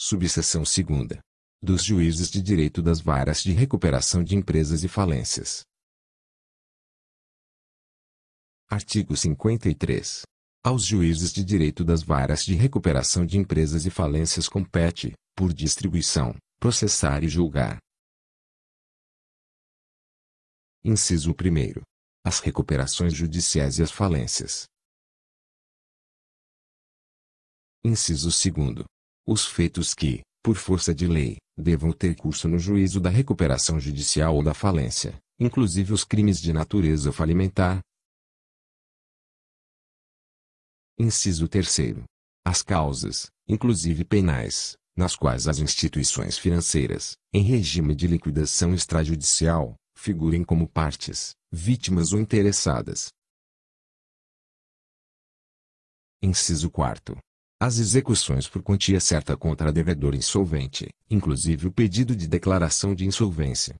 Subseção segunda. Dos juízes de direito das varas de recuperação de empresas e falências. Artigo 53. Aos juízes de direito das varas de recuperação de empresas e falências compete, por distribuição, processar e julgar. Inciso 1. As recuperações judiciais e as falências. Inciso 2 os feitos que, por força de lei, devam ter curso no juízo da recuperação judicial ou da falência, inclusive os crimes de natureza falimentar. Inciso 3. As causas, inclusive penais, nas quais as instituições financeiras, em regime de liquidação extrajudicial, figurem como partes, vítimas ou interessadas. Inciso 4 as execuções por quantia certa contra devedor insolvente, inclusive o pedido de declaração de insolvência,